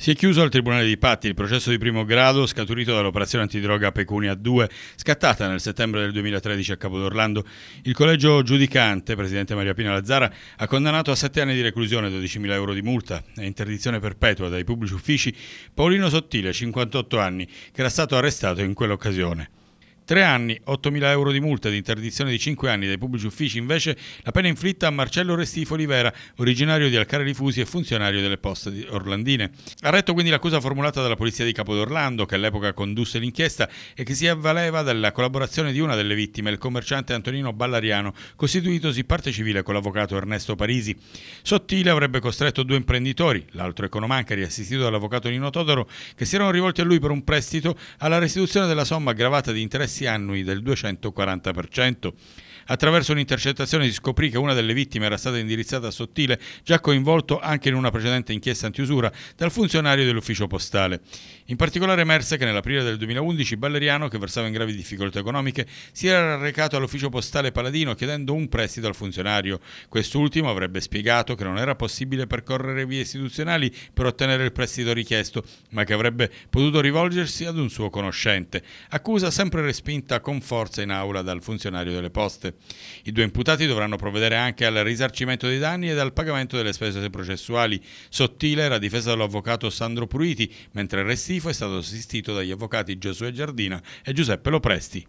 Si è chiuso al Tribunale di Patti il processo di primo grado scaturito dall'operazione antidroga Pecunia 2, scattata nel settembre del 2013 a Capodorlando. Il collegio giudicante, presidente Maria Pina Lazzara, ha condannato a 7 anni di reclusione e 12.000 euro di multa e interdizione perpetua dai pubblici uffici Paolino Sottile, 58 anni, che era stato arrestato in quell'occasione. Tre anni, 8.000 euro di multa ed interdizione di 5 anni dai pubblici uffici, invece la pena inflitta a Marcello Restifo Olivera, originario di Alcare Rifusi e funzionario delle poste orlandine. Ha retto quindi l'accusa formulata dalla polizia di Capodorlando, che all'epoca condusse l'inchiesta e che si avvaleva della collaborazione di una delle vittime, il commerciante Antonino Ballariano, costituitosi parte civile con l'avvocato Ernesto Parisi. Sottile avrebbe costretto due imprenditori, l'altro economancari assistito dall'avvocato Nino Todoro, che si erano rivolti a lui per un prestito alla restituzione della somma aggravata di interessi incrementi annui del 240%. Attraverso un'intercettazione si scoprì che una delle vittime era stata indirizzata a Sottile, già coinvolto anche in una precedente inchiesta antiusura, dal funzionario dell'ufficio postale. In particolare emerse che nell'aprile del 2011 Balleriano, che versava in gravi difficoltà economiche, si era recato all'ufficio postale Paladino chiedendo un prestito al funzionario. Quest'ultimo avrebbe spiegato che non era possibile percorrere vie istituzionali per ottenere il prestito richiesto, ma che avrebbe potuto rivolgersi ad un suo conoscente. Accusa sempre respinta respinta con forza in aula dal funzionario delle poste. I due imputati dovranno provvedere anche al risarcimento dei danni ed al pagamento delle spese processuali. Sottile era difesa dall'avvocato Sandro Pruiti, mentre Restifo è stato assistito dagli avvocati Giosuè Giardina e Giuseppe Lopresti.